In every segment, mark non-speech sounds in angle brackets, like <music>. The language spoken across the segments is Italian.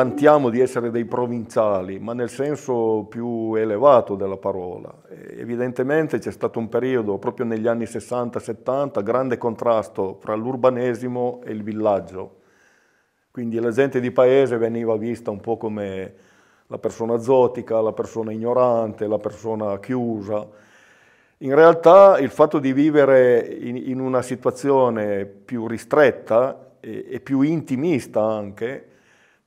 vantiamo di essere dei provinciali, ma nel senso più elevato della parola. Evidentemente c'è stato un periodo, proprio negli anni 60-70, grande contrasto fra l'urbanesimo e il villaggio. Quindi la gente di paese veniva vista un po' come la persona zotica, la persona ignorante, la persona chiusa. In realtà il fatto di vivere in, in una situazione più ristretta e, e più intimista anche,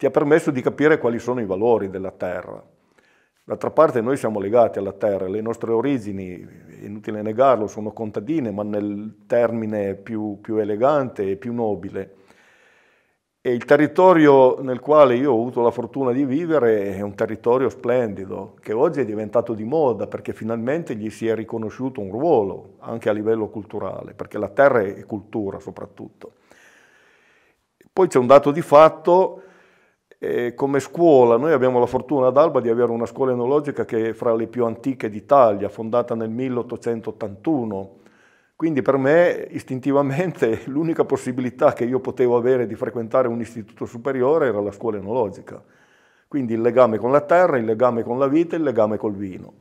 ti ha permesso di capire quali sono i valori della terra. D'altra parte noi siamo legati alla terra, le nostre origini, inutile negarlo, sono contadine, ma nel termine più, più elegante e più nobile. E il territorio nel quale io ho avuto la fortuna di vivere è un territorio splendido, che oggi è diventato di moda perché finalmente gli si è riconosciuto un ruolo anche a livello culturale, perché la terra è cultura soprattutto. Poi c'è un dato di fatto eh, come scuola, noi abbiamo la fortuna ad Alba di avere una scuola enologica che è fra le più antiche d'Italia, fondata nel 1881. Quindi per me istintivamente <laughs> l'unica possibilità che io potevo avere di frequentare un istituto superiore era la scuola enologica. Quindi il legame con la terra, il legame con la vita, il legame col vino.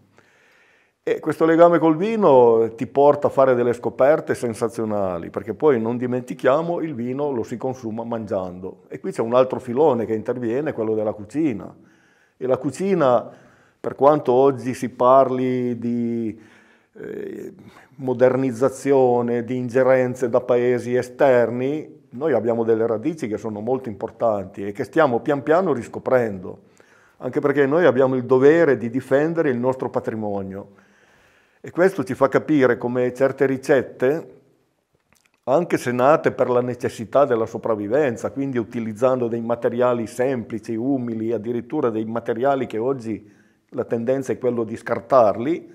E questo legame col vino ti porta a fare delle scoperte sensazionali, perché poi non dimentichiamo il vino lo si consuma mangiando. E qui c'è un altro filone che interviene, quello della cucina. E la cucina, per quanto oggi si parli di eh, modernizzazione, di ingerenze da paesi esterni, noi abbiamo delle radici che sono molto importanti e che stiamo pian piano riscoprendo, anche perché noi abbiamo il dovere di difendere il nostro patrimonio e questo ci fa capire come certe ricette, anche se nate per la necessità della sopravvivenza, quindi utilizzando dei materiali semplici, umili, addirittura dei materiali che oggi la tendenza è quella di scartarli,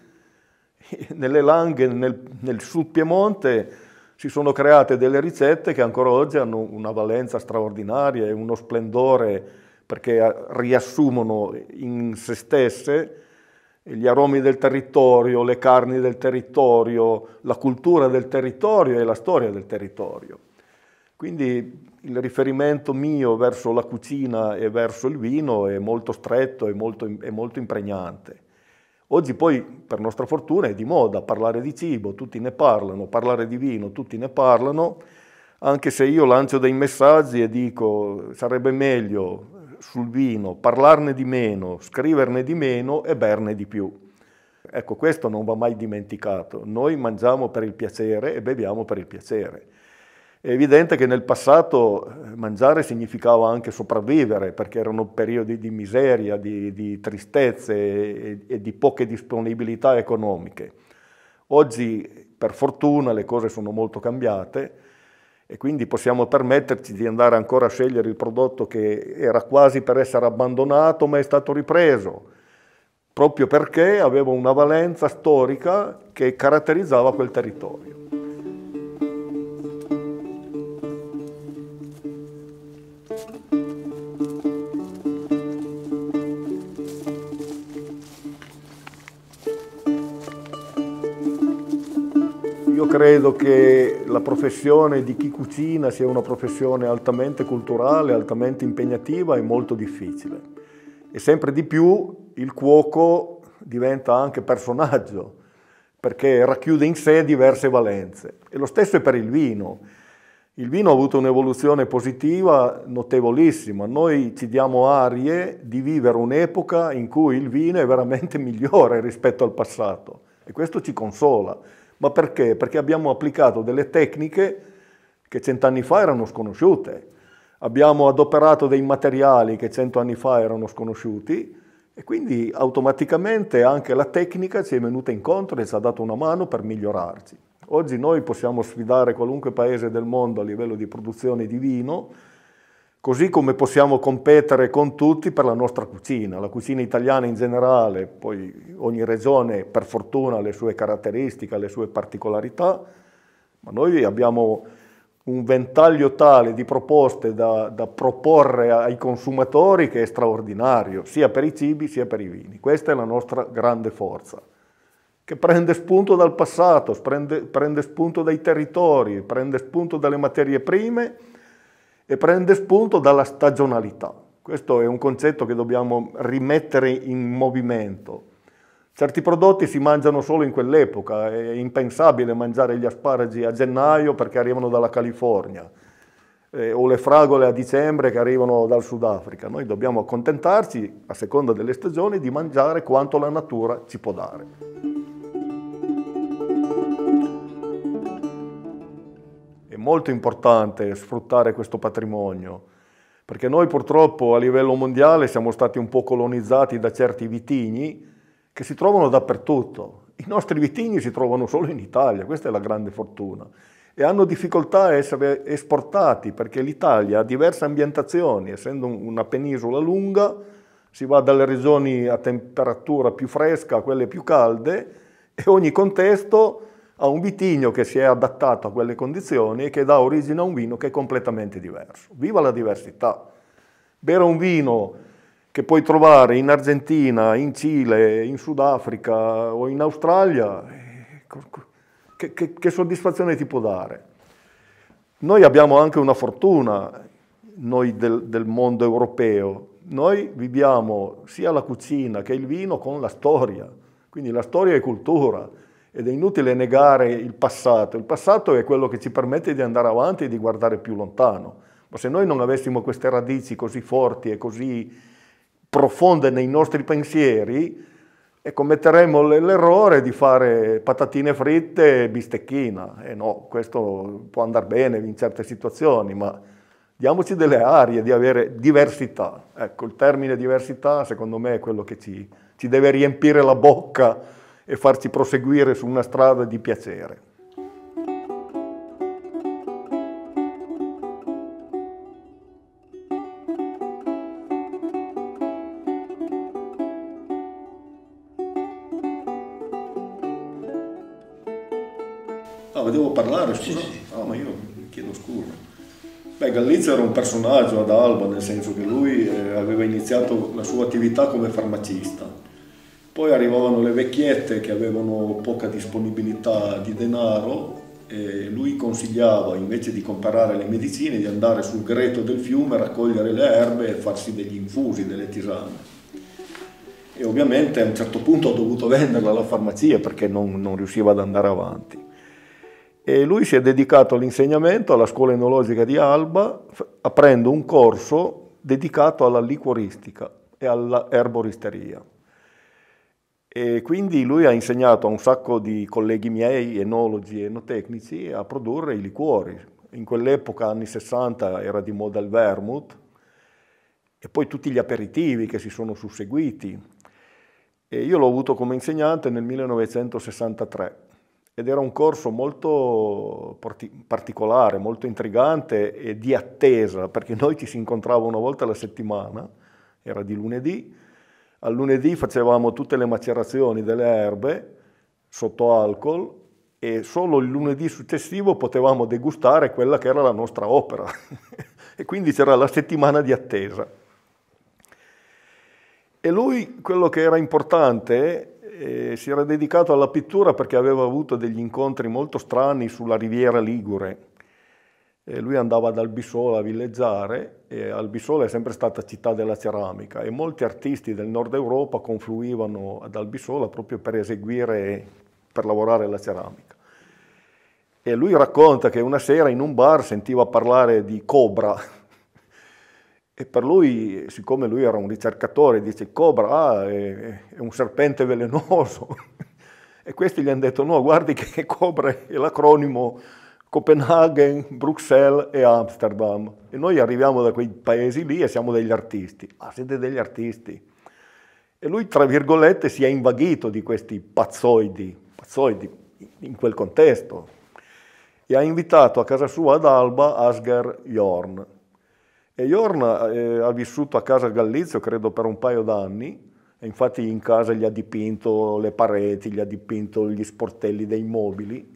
<laughs> nelle Langhe, nel, nel sud Piemonte, si sono create delle ricette che ancora oggi hanno una valenza straordinaria e uno splendore perché riassumono in se stesse gli aromi del territorio, le carni del territorio, la cultura del territorio e la storia del territorio. Quindi il riferimento mio verso la cucina e verso il vino è molto stretto e molto, molto, impregnante. Oggi poi, per nostra fortuna, è di moda parlare di cibo, tutti ne parlano, parlare di vino, tutti ne parlano, anche se io lancio dei messaggi e dico sarebbe meglio sul vino, parlarne di meno, scriverne di meno e berne di più. Ecco, questo non va mai dimenticato. Noi mangiamo per il piacere e beviamo per il piacere. È evidente che nel passato eh, mangiare significava anche sopravvivere, perché erano periodi di miseria, di, di tristezze e, e di poche disponibilità economiche. Oggi, per fortuna, le cose sono molto cambiate e quindi possiamo permetterci di andare ancora a scegliere il prodotto che era quasi per essere abbandonato ma è stato ripreso, proprio perché aveva una valenza storica che caratterizzava quel territorio. credo che la professione di chi cucina sia una professione altamente culturale, altamente impegnativa e molto difficile. E sempre di più il cuoco diventa anche personaggio, perché racchiude in sé diverse valenze. E lo stesso è per il vino. Il vino ha avuto un'evoluzione positiva notevolissima. Noi ci diamo arie di vivere un'epoca in cui il vino è veramente <laughs> migliore rispetto al passato e questo ci consola. Ma perché? Perché abbiamo applicato delle tecniche che cent'anni fa erano sconosciute. Abbiamo adoperato dei materiali che cento anni fa erano sconosciuti e quindi automaticamente anche la tecnica ci è venuta incontro e ci ha dato una mano per migliorarci. Oggi noi possiamo sfidare qualunque paese del mondo a livello di produzione di vino Così come possiamo competere con tutti per la nostra cucina, la cucina italiana in generale, poi ogni regione per fortuna ha le sue caratteristiche, le sue particolarità, ma noi abbiamo un ventaglio tale di proposte da, da, proporre ai consumatori che è straordinario, sia per i cibi sia per i vini. Questa è la nostra grande forza, che prende spunto dal passato, prende, prende spunto dai territori, prende spunto dalle materie prime e prende spunto dalla stagionalità. Questo è un concetto che dobbiamo rimettere in movimento. Certi prodotti si mangiano solo in quell'epoca, è impensabile mangiare gli asparagi a gennaio perché arrivano dalla California, eh, o le fragole a dicembre che arrivano dal Sudafrica. Noi dobbiamo accontentarci, a seconda delle stagioni, di mangiare quanto la natura ci può dare. molto importante sfruttare questo patrimonio, perché noi purtroppo a livello mondiale siamo stati un po' colonizzati da certi vitigni che si trovano dappertutto. I nostri vitigni si trovano solo in Italia, questa è la grande fortuna. E hanno difficoltà a essere esportati perché l'Italia ha diverse ambientazioni, essendo una penisola lunga, si va dalle regioni a temperatura più fresca a quelle più calde e ogni contesto a un vitigno che si è adattato a quelle condizioni e che dà origine a un vino che è completamente diverso. Viva la diversità! Bere un vino che puoi trovare in Argentina, in Cile, in Sudafrica o in Australia, eh, che, che, che soddisfazione ti può dare? Noi abbiamo anche una fortuna, noi del, del mondo europeo, noi viviamo sia la cucina che il vino con la storia, quindi la storia è cultura, ed è inutile negare il passato. Il passato è quello che ci permette di andare avanti e di guardare più lontano. Ma se noi non avessimo queste radici così forti e così profonde nei nostri pensieri, e commetteremo l'errore di fare patatine fritte e bistecchina. E eh no, questo può andare bene in certe situazioni, ma diamoci delle arie di avere diversità. Ecco, il termine diversità secondo me è quello che ci, ci deve riempire la bocca e farci proseguire su una strada di piacere. Ah, ma devo parlare, scusa? Ah, ma io chiedo scusa. Beh, Gallizia era un personaggio ad Alba, nel senso che lui eh, aveva iniziato la sua attività come farmacista poi arrivavano le vecchiette che avevano poca disponibilità di denaro e lui consigliava invece di comprare le medicine di andare sul greto del fiume, raccogliere le erbe e farsi degli infusi, delle tisane. E ovviamente a un certo punto ha dovuto venderla alla farmacia perché non, non riusciva ad andare avanti. E lui si è dedicato all'insegnamento alla scuola enologica di Alba, aprendo un corso dedicato alla liquoristica e all'erboristeria. E quindi lui ha insegnato a un sacco di colleghi miei, enologi e enotecnici, a produrre i liquori. In quell'epoca, anni 60, era di moda il vermouth e poi tutti gli aperitivi che si sono susseguiti. E io l'ho avuto come insegnante nel 1963 ed era un corso molto particolare, molto intrigante e di attesa, perché noi ci si incontrava una volta alla settimana, era di lunedì, al lunedì facevamo tutte le macerazioni delle erbe sotto alcol e solo il lunedì successivo potevamo degustare quella che era la nostra opera. <laughs> e quindi c'era la settimana di attesa. E lui, quello che era importante, eh, si era dedicato alla pittura perché aveva avuto degli incontri molto strani sulla riviera Ligure e lui andava ad Albisola a villeggiare e Albisola è sempre stata città della ceramica e molti artisti del nord Europa confluivano ad Albisola proprio per eseguire, per lavorare la ceramica. E lui racconta che una sera in un bar sentiva parlare di Cobra, e per lui, siccome lui era un ricercatore, dice Cobra ah, è, è, un serpente velenoso. <laughs> e questi gli hanno detto no, guardi che Cobra è l'acronimo Copenaghen, Bruxelles e Amsterdam. E noi arriviamo da quei paesi lì e siamo degli artisti. Ah, siete degli artisti. E lui, tra virgolette, si è invaghito di questi pazzoidi, pazzoidi in quel contesto. E ha invitato a casa sua ad Alba Asger Jorn. E Jorn eh, ha vissuto a casa Gallizio, credo, per un paio d'anni. E infatti in casa gli ha dipinto le pareti, gli ha dipinto gli sportelli dei mobili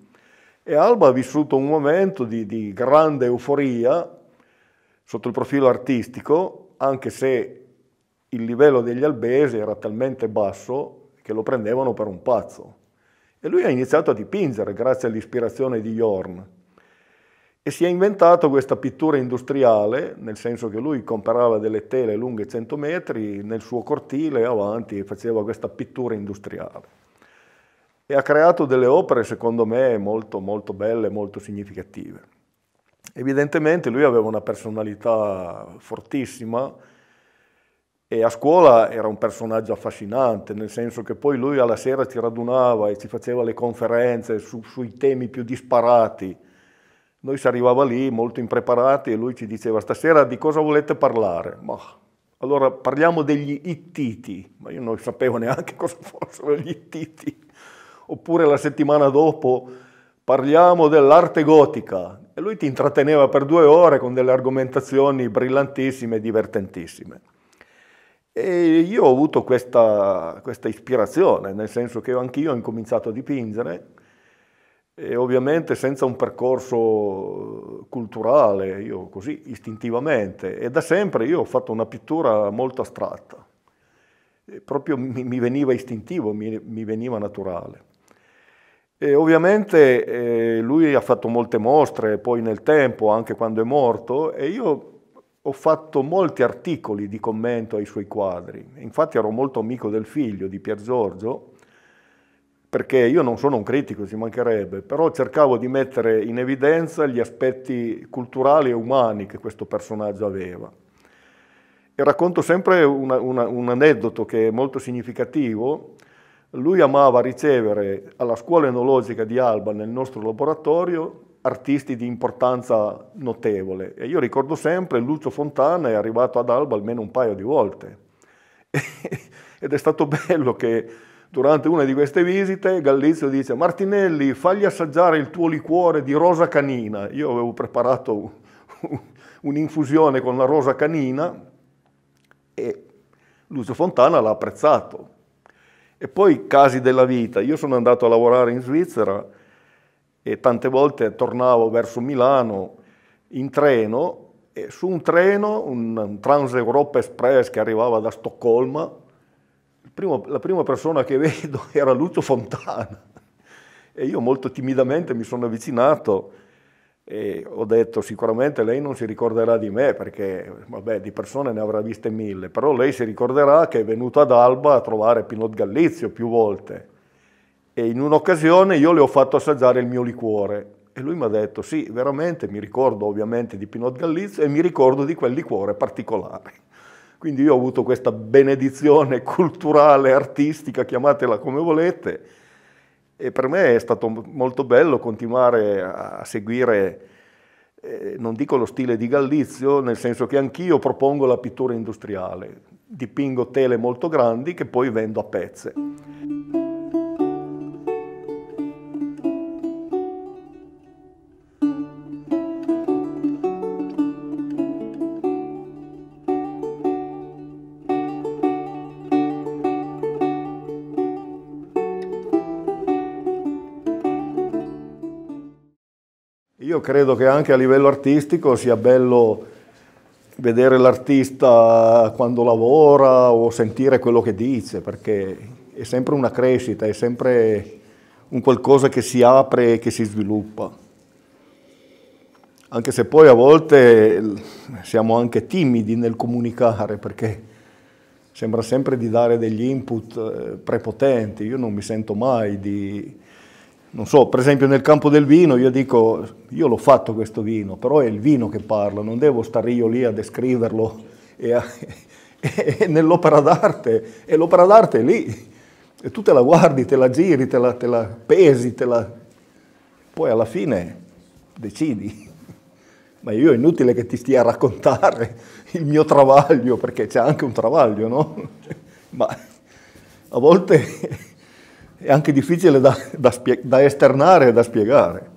e Alba ha vissuto un momento di, di grande euforia sotto il profilo artistico, anche se il livello degli albesi era talmente basso che lo prendevano per un pazzo. E lui ha iniziato a dipingere grazie all'ispirazione di Jorn e si è inventato questa pittura industriale, nel senso che lui comprava delle tele lunghe 100 metri nel suo cortile avanti e faceva questa pittura industriale e ha creato delle opere, secondo me, molto, molto belle, molto significative. Evidentemente lui aveva una personalità fortissima e a scuola era un personaggio affascinante, nel senso che poi lui alla sera ci radunava e ci faceva le conferenze su, sui temi più disparati. Noi si arrivava lì molto impreparati e lui ci diceva stasera di cosa volete parlare? Ma allora parliamo degli ittiti, ma io non sapevo neanche <laughs> cosa fossero gli ittiti oppure la settimana dopo parliamo dell'arte gotica e lui ti intratteneva per due ore con delle argomentazioni brillantissime e divertentissime. E io ho avuto questa, questa ispirazione, nel senso che anch'io ho incominciato a dipingere, e ovviamente senza un percorso culturale, io così istintivamente, e da sempre io ho fatto una pittura molto astratta, e proprio mi, mi, veniva istintivo, mi, mi veniva naturale. E ovviamente eh, lui ha fatto molte mostre poi nel tempo, anche quando è morto, e io ho fatto molti articoli di commento ai suoi quadri. Infatti ero molto amico del figlio di Pier Giorgio, perché io non sono un critico, ci mancherebbe, però cercavo di mettere in evidenza gli aspetti culturali e umani che questo personaggio aveva. E racconto sempre una, una, un aneddoto che è molto significativo lui amava ricevere alla scuola enologica di Alba, nel nostro laboratorio, artisti di importanza notevole. E io ricordo sempre Lucio Fontana è arrivato ad Alba almeno un paio di volte. <laughs> Ed è stato bello che durante una di queste visite Gallizio dice Martinelli fagli assaggiare il tuo liquore di rosa canina. Io avevo preparato <laughs> un'infusione con la rosa canina e Lucio Fontana l'ha apprezzato e poi casi della vita. Io sono andato a lavorare in Svizzera e tante volte tornavo verso Milano in treno e su un treno, un, Trans Europa Express che arrivava da Stoccolma, primo, la prima persona che <laughs> vedo era Lucio Fontana e io molto timidamente mi sono avvicinato e ho detto sicuramente lei non si ricorderà di me perché vabbè, di persone ne avrà viste mille, però lei si ricorderà che è venuto ad Alba a trovare Pinot Gallizio più volte e in un'occasione io le ho fatto assaggiare il mio liquore e lui mi ha detto sì, veramente mi ricordo ovviamente di Pinot Gallizio e mi ricordo di quel liquore particolare. Quindi io ho avuto questa benedizione culturale, artistica, chiamatela come volete, e per me è stato molto bello continuare a seguire, eh, non dico lo stile di Gallizio, nel senso che anch'io propongo la pittura industriale, dipingo tele molto grandi che poi vendo a pezze. Io credo che anche a livello artistico sia bello vedere l'artista quando lavora o sentire quello che dice, perché è sempre una crescita, è sempre un qualcosa che si apre e che si sviluppa. Anche se poi a volte siamo anche timidi nel comunicare, perché sembra sempre di dare degli input eh, prepotenti. Io non mi sento mai di non so, per esempio nel campo del vino io dico, io l'ho fatto questo vino, però è il vino che parla, non devo stare io lì a descriverlo e, a, <laughs> e nell'opera d'arte, e l'opera d'arte è lì, e tu te la guardi, te la giri, te la, te la pesi, te la... poi alla fine decidi. <laughs> Ma io è inutile che ti stia a raccontare <laughs> il mio travaglio, perché c'è anche un travaglio, no? Ma a volte è anche difficile da, da, da esternare e da spiegare.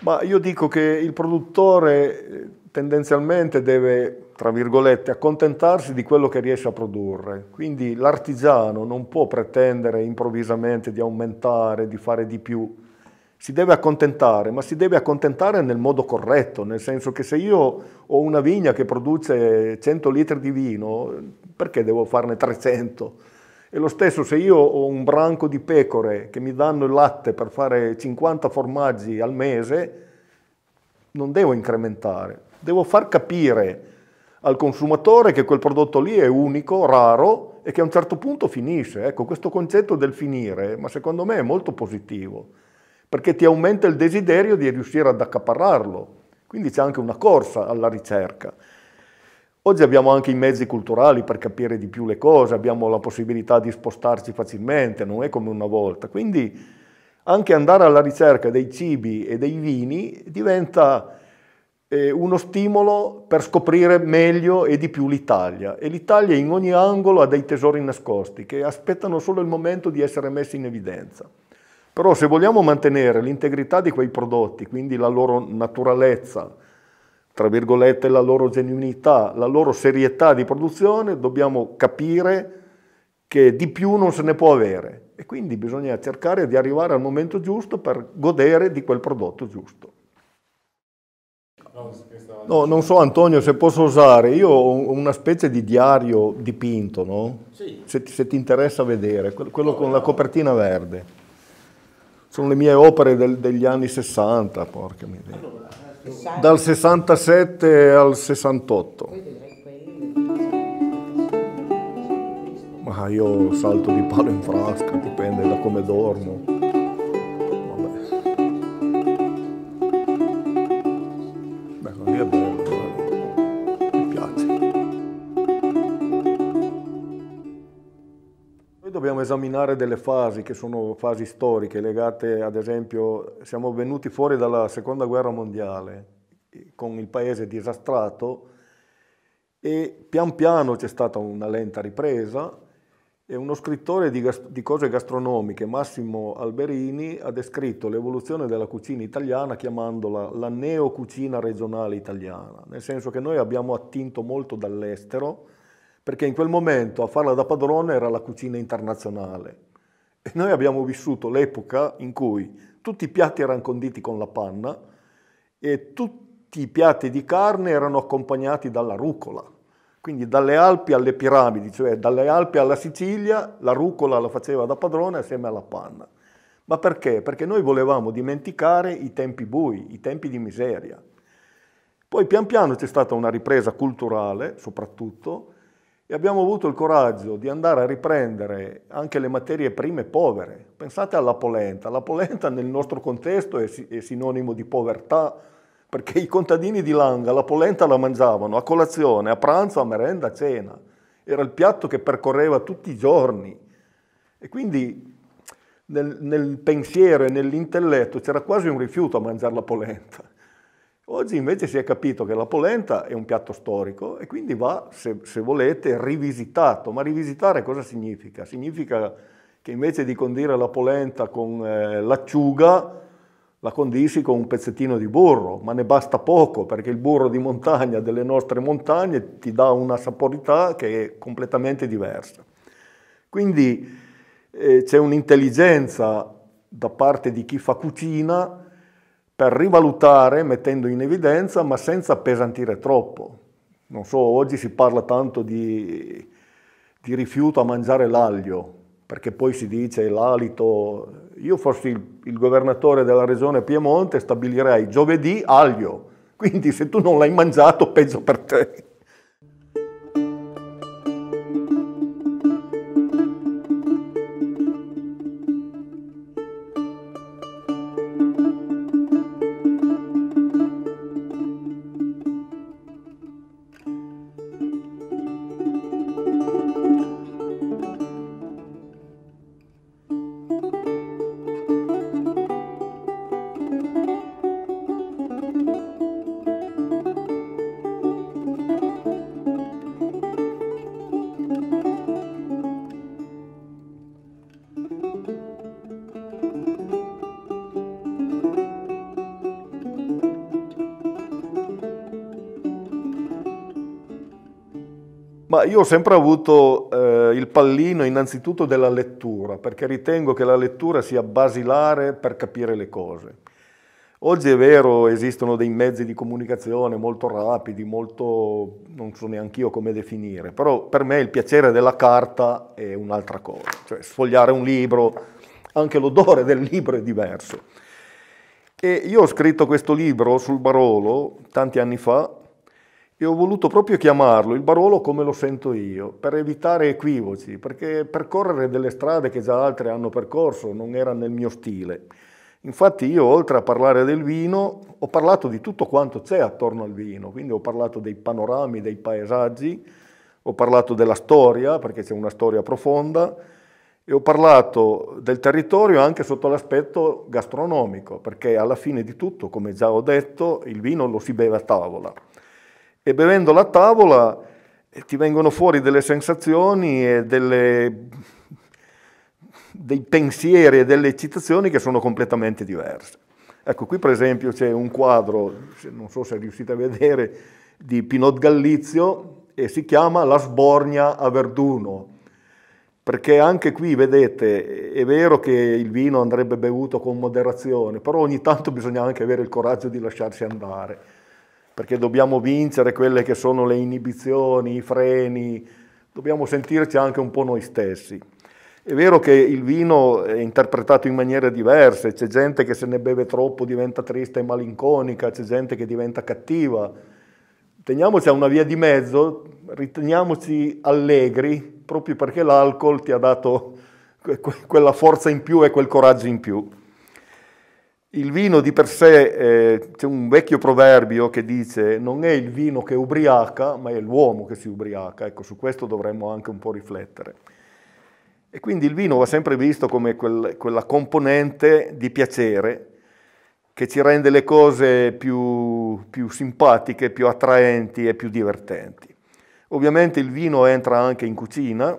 Ma io dico che il produttore eh, tendenzialmente deve tra virgolette, accontentarsi di quello che riesce a produrre. Quindi l'artigiano non può pretendere improvvisamente di aumentare, di fare di più. Si deve accontentare, ma si deve accontentare nel modo corretto, nel senso che se io ho una vigna che produce 100 litri di vino, perché devo farne 300? E lo stesso se io ho un branco di pecore che mi danno il latte per fare 50 formaggi al mese, non devo incrementare, devo far capire al consumatore che quel prodotto lì è unico, raro e che a un certo punto finisce. Ecco, questo concetto del finire, ma secondo me è molto positivo, perché ti aumenta il desiderio di riuscire ad accaparrarlo. Quindi c'è anche una corsa alla ricerca. Oggi abbiamo anche i mezzi culturali per capire di più le cose, abbiamo la possibilità di spostarci facilmente, non è come una volta. Quindi anche andare alla ricerca dei cibi e dei vini diventa eh, uno stimolo per scoprire meglio e di più l'Italia. E l'Italia in ogni angolo ha dei tesori nascosti che aspettano solo il momento di essere messi in evidenza. Però se vogliamo mantenere l'integrità di quei prodotti, quindi la loro naturalezza, tra virgolette la loro genuinità, la loro serietà di produzione, dobbiamo capire che di più non se ne può avere. E quindi bisogna cercare di arrivare al momento giusto per godere di quel prodotto giusto. No, non so Antonio se posso usare, io ho una specie di diario dipinto, no? Sì. Se, se ti interessa vedere, quello con la copertina verde. Sono le mie opere del, degli anni 60, porca miseria. Eh, Dal 67 al 68. Ma io salto di palo in frasca, dipende da come dormo. esaminare delle fasi che sono fasi storiche legate ad esempio, siamo venuti fuori dalla seconda guerra mondiale eh, con il paese disastrato e pian piano c'è stata una lenta ripresa e uno scrittore di, di cose gastronomiche, Massimo Alberini, ha descritto l'evoluzione della cucina italiana chiamandola la neocucina regionale italiana, nel senso che noi abbiamo attinto molto dall'estero, perché in quel momento a farla da padrone era la cucina internazionale. E noi abbiamo vissuto l'epoca in cui tutti i piatti erano conditi con la panna e tutti i piatti di carne erano accompagnati dalla rucola. Quindi dalle Alpi alle piramidi, cioè dalle Alpi alla Sicilia, la rucola la faceva da padrone assieme alla panna. Ma perché? Perché noi volevamo dimenticare i tempi bui, i tempi di miseria. Poi pian piano c'è stata una ripresa culturale, soprattutto, e abbiamo avuto il coraggio di andare a riprendere anche le materie prime povere. Pensate alla polenta. La polenta nel nostro contesto è, è sinonimo di povertà, perché i contadini di Langa la polenta la mangiavano a colazione, a pranzo, a merenda, a cena. Era il piatto che percorreva tutti i giorni. E quindi nel, nel pensiero e nell'intelletto c'era quasi un rifiuto a mangiare la polenta. Oggi invece si è capito che la polenta è un piatto storico e quindi va, se, se, volete, rivisitato. Ma rivisitare cosa significa? Significa che invece di condire la polenta con eh, l'acciuga, la condisci con un pezzettino di burro, ma ne basta poco perché il burro di montagna delle nostre montagne ti dà una saporità che è completamente diversa. Quindi eh, c'è un'intelligenza da parte di chi fa cucina per rivalutare mettendo in evidenza ma senza appesantire troppo. Non so, oggi si parla tanto di, di rifiuto a mangiare l'aglio, perché poi si dice l'alito. Io forse il, il governatore della regione Piemonte stabilirei giovedì aglio, quindi se tu non l'hai mangiato peggio per te. io ho sempre avuto eh, il pallino innanzitutto della lettura, perché ritengo che la lettura sia basilare per capire le cose. Oggi è vero, esistono dei mezzi di comunicazione molto rapidi, molto, non so neanche io come definire, però per me il piacere della carta è un'altra cosa, cioè sfogliare un libro, anche l'odore del libro è diverso. E io ho scritto questo libro sul Barolo tanti anni fa, e ho voluto proprio chiamarlo il Barolo come lo sento io, per evitare equivoci, perché percorrere delle strade che già altri hanno percorso non era nel mio stile. Infatti io oltre a parlare del vino ho parlato di tutto quanto c'è attorno al vino, quindi ho parlato dei panorami, dei paesaggi, ho parlato della storia, perché c'è una storia profonda, e ho parlato del territorio anche sotto l'aspetto gastronomico, perché alla fine di tutto, come già ho detto, il vino lo si beve a tavola e bevendo la tavola eh, ti vengono fuori delle sensazioni e delle, dei pensieri e delle eccitazioni che sono completamente diverse. Ecco, qui per esempio c'è un quadro, non so se riuscite a vedere, di Pinot Gallizio e si chiama La sbornia a Verduno, perché anche qui, vedete, è vero che il vino andrebbe bevuto con moderazione, però ogni tanto bisogna anche avere il coraggio di lasciarsi andare perché dobbiamo vincere quelle che sono le inibizioni, i freni, dobbiamo sentirci anche un po' noi stessi. È vero che il vino è interpretato in maniere diverse, c'è gente che se ne beve troppo diventa triste e malinconica, c'è gente che diventa cattiva. Teniamoci a una via di mezzo, riteniamoci allegri, proprio perché l'alcol ti ha dato quella forza in più e quel coraggio in più. Il vino di per sé, eh, c'è un vecchio proverbio che dice non è il vino che ubriaca, ma è l'uomo che si ubriaca. Ecco, su questo dovremmo anche un po' riflettere. E quindi il vino va sempre visto come quel, quella componente di piacere che ci rende le cose più, più simpatiche, più attraenti e più divertenti. Ovviamente il vino entra anche in cucina,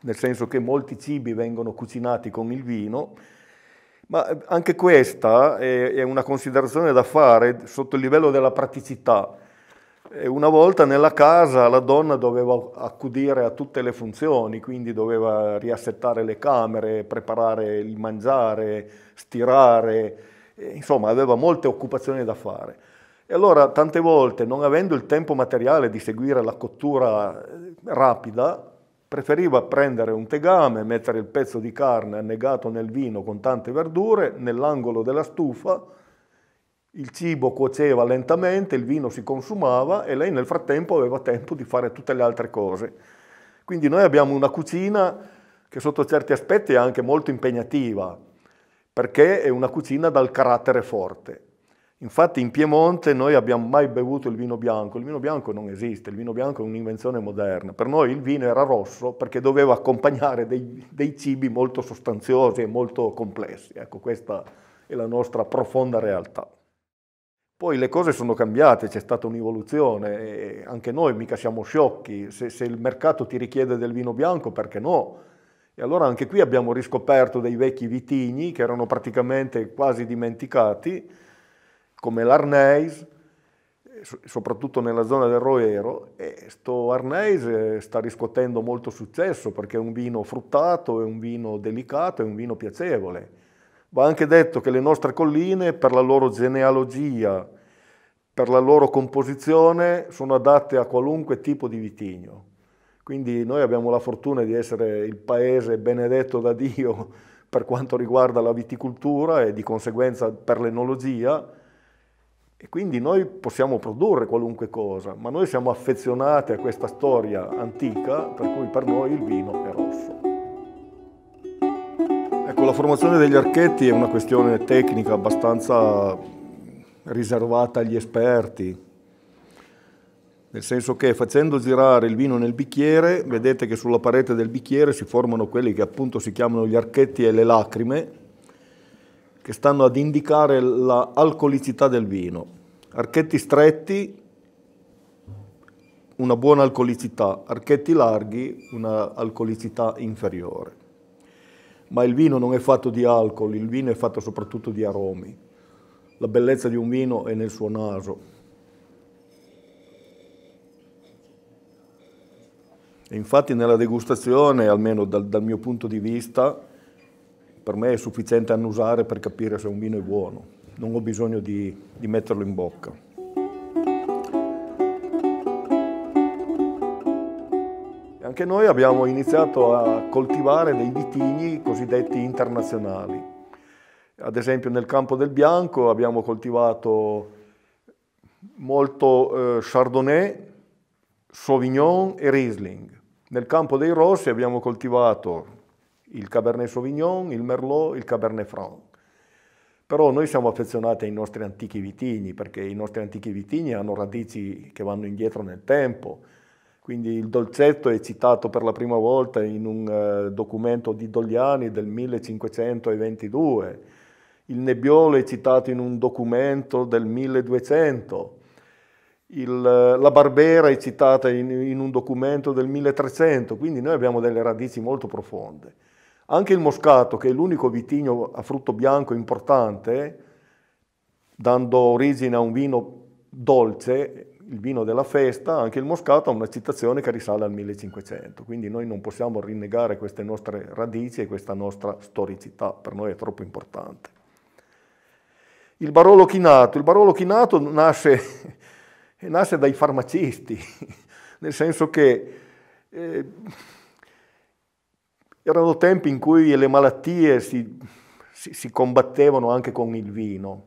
nel senso che molti cibi vengono cucinati con il vino, ma eh, anche questa è, una considerazione da fare sotto il livello della praticità. Eh, una volta nella casa la donna doveva accudire a tutte le funzioni, quindi doveva riassettare le camere, preparare il mangiare, stirare, eh, insomma aveva molte occupazioni da fare. E allora tante volte, non avendo il tempo materiale di seguire la cottura rapida, Preferiva prendere un tegame, mettere il pezzo di carne annegato nel vino con tante verdure nell'angolo della stufa, il cibo cuoceva lentamente, il vino si consumava e lei nel frattempo aveva tempo di fare tutte le altre cose. Quindi noi abbiamo una cucina che sotto certi aspetti è anche molto impegnativa, perché è una cucina dal carattere forte. Infatti in Piemonte noi abbiamo mai bevuto il vino bianco, il vino bianco non esiste, il vino bianco è un'invenzione moderna, per noi il vino era rosso perché doveva accompagnare dei, dei cibi molto sostanziosi e molto complessi, ecco questa è la nostra profonda realtà. Poi le cose sono cambiate, c'è stata un'evoluzione, anche noi mica siamo sciocchi, se, se il mercato ti richiede del vino bianco perché no? E allora anche qui abbiamo riscoperto dei vecchi vitigni che erano praticamente quasi dimenticati come l'Arneis, soprattutto nella zona del Roero, e questo Arneis sta riscuotendo molto successo perché è un vino fruttato, è un vino delicato, è un vino piacevole. Va anche detto che le nostre colline, per la loro genealogia, per la loro composizione, sono adatte a qualunque tipo di vitigno. Quindi noi abbiamo la fortuna di essere il paese benedetto da Dio <laughs> per quanto riguarda la viticoltura e di conseguenza per l'enologia, e quindi noi possiamo produrre qualunque cosa, ma noi siamo affezionati a questa storia antica per cui per noi il vino è rosso. Ecco, la formazione degli archetti è una questione tecnica abbastanza riservata agli esperti, nel senso che facendo girare il vino nel bicchiere, vedete che sulla parete del bicchiere si formano quelli che appunto si chiamano gli archetti e le lacrime, che stanno ad indicare l'alcolicità del vino. Archetti stretti, una buona alcolicità, archetti larghi, una alcolicità inferiore. Ma il vino non è fatto di alcol, il vino è fatto soprattutto di aromi. La bellezza di un vino è nel suo naso. E infatti nella degustazione, almeno dal, dal mio punto di vista, per me è sufficiente annusare per capire se un vino è buono, non ho bisogno di, di metterlo in bocca. Anche noi abbiamo iniziato a coltivare dei vitigni cosiddetti internazionali. Ad esempio nel campo del bianco abbiamo coltivato molto eh, Chardonnay, Sauvignon e Riesling. Nel campo dei rossi abbiamo coltivato il Cabernet Sauvignon, il Merlot, il Cabernet Franc. Però noi siamo affezionati ai nostri antichi vitigni, perché i nostri antichi vitigni hanno radici che vanno indietro nel tempo. Quindi il dolcetto è citato per la prima volta in un eh, documento di Dogliani del 1522, il nebbiolo è citato in un documento del 1200, il, eh, la barbera è citata in, in un documento del 1300, quindi noi abbiamo delle radici molto profonde. Anche il moscato, che è l'unico vitigno a frutto bianco importante, dando origine a un vino dolce, il vino della festa, anche il moscato ha una citazione che risale al 1500, quindi noi non possiamo rinnegare queste nostre radici e questa nostra storicità, per noi è troppo importante. Il Barolo Chinato, il Barolo Chinato nasce, <laughs> nasce dai farmacisti, <laughs> nel senso che eh, erano tempi in cui le malattie si, si, si combattevano anche con il vino.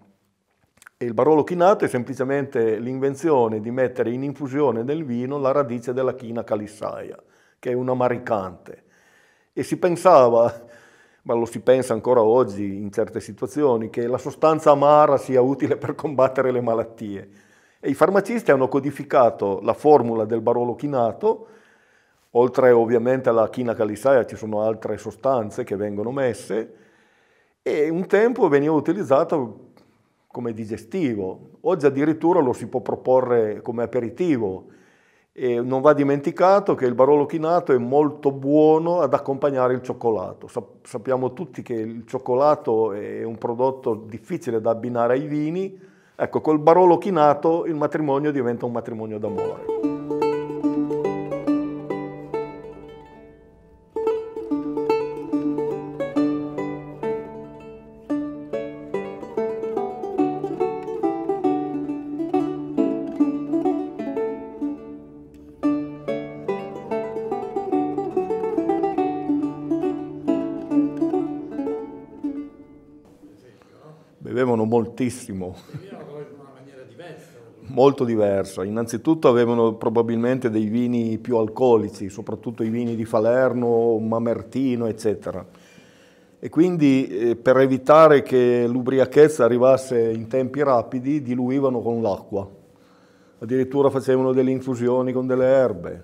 E il Barolo chinato è semplicemente l'invenzione di mettere in infusione nel vino la radice della china calissaia, che è una maricante. E si pensava, ma lo si pensa ancora oggi in certe situazioni, che la sostanza amara sia utile per combattere le malattie. E i farmacisti hanno codificato la formula del Barolo chinato Oltre ovviamente alla china calissaia ci sono altre sostanze che vengono messe e un tempo veniva utilizzato come digestivo, oggi addirittura lo si può proporre come aperitivo. E non va dimenticato che il barolo chinato è molto buono ad accompagnare il cioccolato. sappiamo tutti che il cioccolato è un prodotto difficile da abbinare ai vini. Ecco, col barolo chinato il matrimonio diventa un matrimonio d'amore. tantissimo. Molto diversa. Innanzitutto avevano probabilmente dei vini più alcolici, soprattutto i vini di Falerno, Mamertino, eccetera. E quindi eh, per evitare che l'ubriachezza arrivasse in tempi rapidi, diluivano con l'acqua. Addirittura facevano delle infusioni con delle erbe.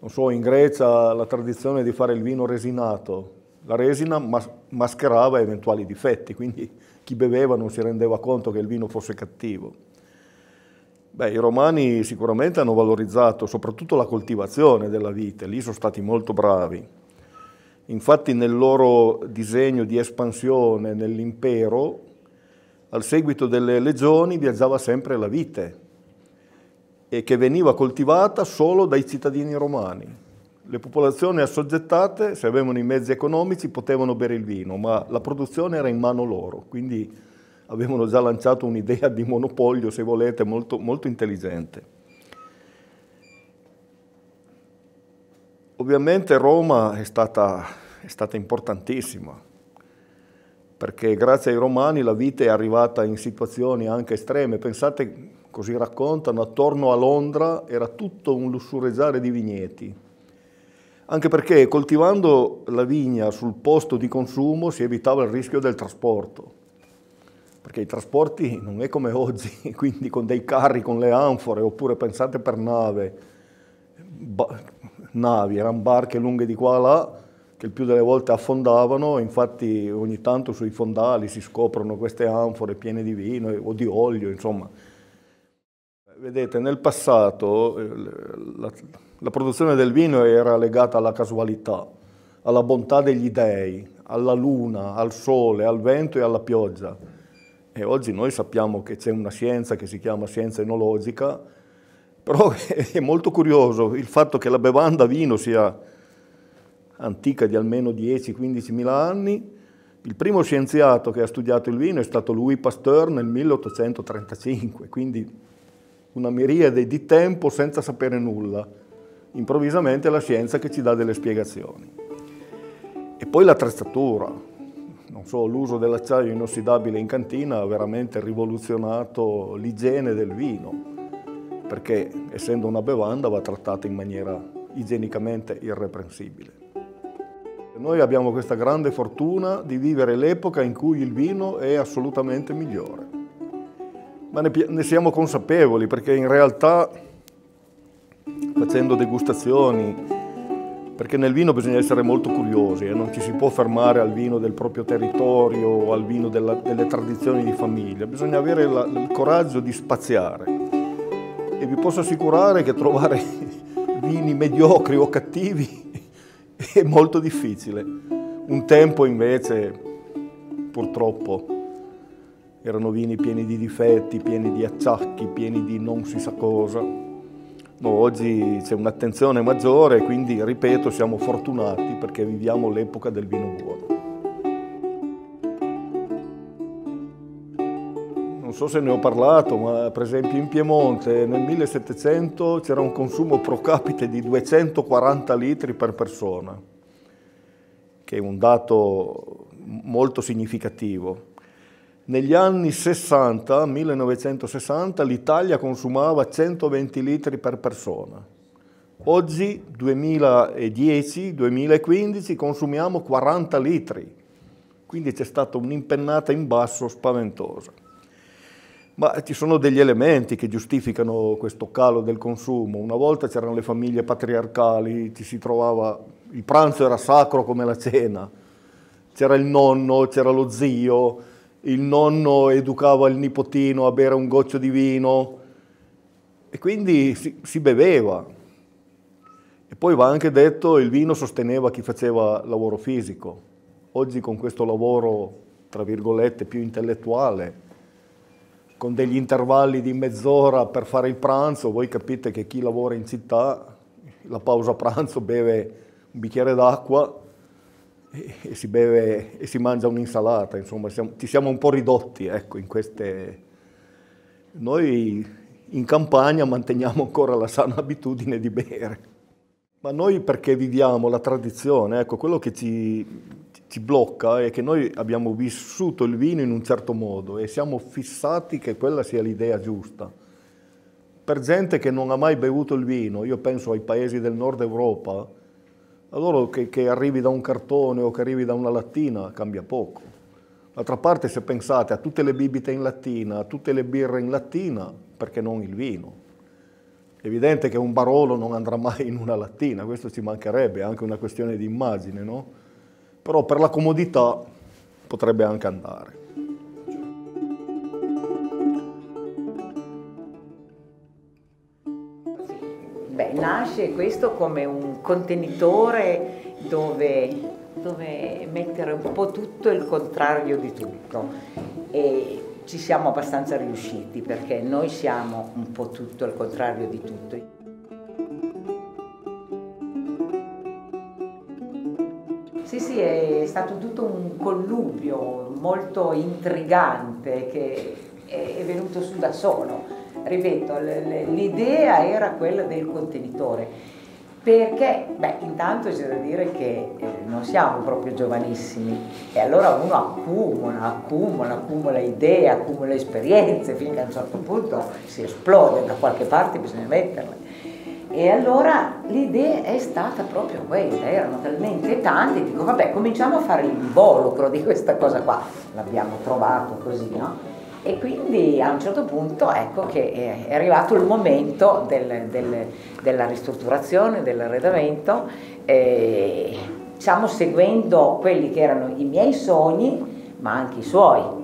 Non so, in Grecia la tradizione di fare il vino resinato. La resina mas mascherava eventuali difetti, quindi chi beveva non si rendeva conto che il vino fosse cattivo. Beh, I romani sicuramente hanno valorizzato soprattutto la coltivazione della vite, lì sono stati molto bravi. Infatti nel loro disegno di espansione nell'impero, al seguito delle legioni viaggiava sempre la vite e che veniva coltivata solo dai cittadini romani le popolazioni assoggettate, se avevano i mezzi economici, potevano bere il vino, ma la produzione era in mano loro, quindi avevano già lanciato un'idea di monopolio, se volete, molto, molto intelligente. Ovviamente Roma è stata, è stata, importantissima, perché grazie ai romani la vita è arrivata in situazioni anche estreme. Pensate, così raccontano, attorno a Londra era tutto un lussureggiare di vigneti anche perché coltivando la vigna sul posto di consumo si evitava il rischio del trasporto, perché i trasporti non è come oggi, <laughs> quindi con dei carri, con le anfore, oppure pensate per nave, navi, erano barche lunghe di qua a là, che il più delle volte affondavano, infatti ogni tanto sui fondali si scoprono queste anfore piene di vino eh, o di olio, insomma. Vedete, nel passato eh, la, la produzione del vino era legata alla casualità, alla bontà degli dèi, alla luna, al sole, al vento e alla pioggia. E oggi noi sappiamo che c'è una scienza che si chiama scienza enologica, però <laughs> è molto curioso il fatto che la bevanda vino sia antica di almeno 10-15 mila anni. Il primo scienziato che ha studiato il vino è stato Louis Pasteur nel 1835, quindi una miriade di tempo senza sapere nulla improvvisamente la scienza che ci dà delle spiegazioni. E poi l'attrezzatura, non so, l'uso dell'acciaio inossidabile in cantina ha veramente rivoluzionato l'igiene del vino, perché essendo una bevanda va trattata in maniera igienicamente irreprensibile. Noi abbiamo questa grande fortuna di vivere l'epoca in cui il vino è assolutamente migliore, ma ne, ne siamo consapevoli perché in realtà facendo degustazioni, perché nel vino bisogna essere molto curiosi e eh? non ci si può fermare al vino del proprio territorio o al vino della, delle tradizioni di famiglia, bisogna avere la, il coraggio di spaziare e vi posso assicurare che trovare <laughs> vini mediocri o cattivi <laughs> è molto difficile. Un tempo invece, purtroppo, erano vini pieni di difetti, pieni di acciacchi, pieni di non si sa cosa. Boh, oggi c'è un'attenzione maggiore, quindi ripeto, siamo fortunati perché viviamo l'epoca del vino buono. Non so se ne ho parlato, ma per esempio in Piemonte nel 1700 c'era un consumo pro capite di 240 litri per persona, che è un dato molto significativo. Negli anni 60, 1960, l'Italia consumava 120 litri per persona. Oggi, 2010-2015, consumiamo 40 litri. Quindi c'è stata un'impennata in basso spaventosa. Ma ci sono degli elementi che giustificano questo calo del consumo. Una volta c'erano le famiglie patriarcali, ci si trovava, il pranzo era sacro come la cena, c'era il nonno, c'era lo zio, il nonno educava il nipotino a bere un goccio di vino e quindi si, si beveva. E poi va anche detto che il vino sosteneva chi faceva lavoro fisico. Oggi con questo lavoro, tra virgolette, più intellettuale, con degli intervalli di mezz'ora per fare il pranzo, voi capite che chi lavora in città, la pausa pranzo beve un bicchiere d'acqua e, si beve e si mangia un'insalata, insomma, siamo, ci siamo un po' ridotti, ecco, in queste... Noi in campagna manteniamo ancora la sana abitudine di bere. Ma noi perché viviamo la tradizione, ecco, quello che ci, ci, blocca è che noi abbiamo vissuto il vino in un certo modo e siamo fissati che quella sia l'idea giusta. Per gente che non ha mai bevuto il vino, io penso ai paesi del nord Europa, allora che, che, arrivi da un cartone o che arrivi da una lattina cambia poco. D'altra parte se pensate a tutte le bibite in lattina, a tutte le birre in lattina, perché non il vino? È evidente che un Barolo non andrà mai in una lattina, questo ci mancherebbe, è anche una questione di immagine, no? Però per la comodità potrebbe anche andare. Beh, nasce questo come un contenitore dove, dove mettere un po' tutto il contrario di tutto. E ci siamo abbastanza riusciti perché noi siamo un po' tutto il contrario di tutto. Sì, sì, è stato tutto un connubio molto intrigante che è venuto su da solo ripeto, l'idea era quella del contenitore. Perché, beh, intanto c'è da dire che eh, non siamo proprio giovanissimi e allora uno accumula, accumula, accumula idee, accumula esperienze, finché a un certo punto si esplode, da qualche parte bisogna metterle. E allora l'idea è stata proprio quella, erano talmente tante, dico vabbè cominciamo a fare l'involucro di questa cosa qua, l'abbiamo trovato così, no? E quindi a un certo punto ecco che eh, è arrivato il momento del, del, della ristrutturazione, dell'arredamento, eh, diciamo seguendo quelli che erano i miei sogni, ma anche i suoi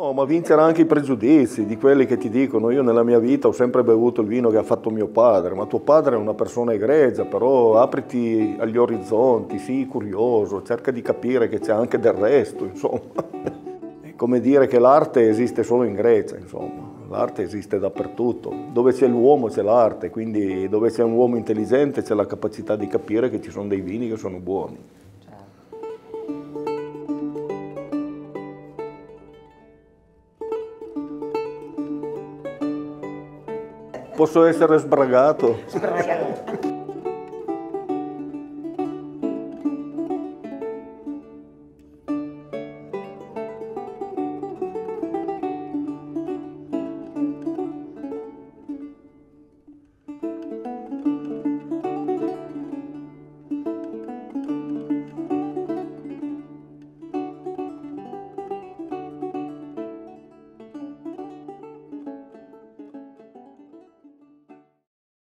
No, ma vincere anche i pregiudizi di quelli che ti dicono io nella mia vita ho sempre bevuto il vino che ha fatto mio padre, ma tuo padre è una persona egregia, però apriti agli orizzonti, sii curioso, cerca di capire che c'è anche del resto, insomma. È <laughs> come dire che l'arte esiste solo in Grecia, insomma. L'arte esiste dappertutto. Dove c'è l'uomo c'è l'arte, quindi dove c'è un uomo intelligente c'è la capacità di capire che ci sono dei vini che sono buoni. Posso essere sbragato. Sbragato.